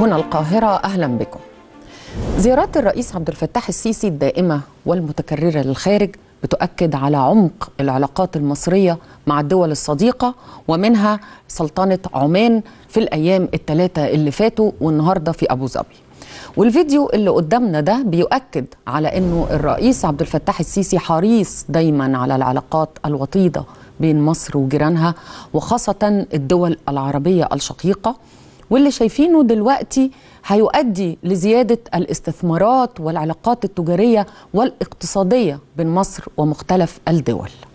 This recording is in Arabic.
هنا القاهرة أهلا بكم زيارات الرئيس عبد الفتاح السيسي الدائمة والمتكررة للخارج بتؤكد على عمق العلاقات المصرية مع الدول الصديقة ومنها سلطنة عمان في الأيام الثلاثة اللي فاتوا والنهاردة في أبو ظبي والفيديو اللي قدامنا ده بيؤكد على أنه الرئيس عبد الفتاح السيسي حريص دايما على العلاقات الوطيدة بين مصر وجيرانها وخاصة الدول العربية الشقيقة واللي شايفينه دلوقتي هيؤدي لزيادة الاستثمارات والعلاقات التجارية والاقتصادية بين مصر ومختلف الدول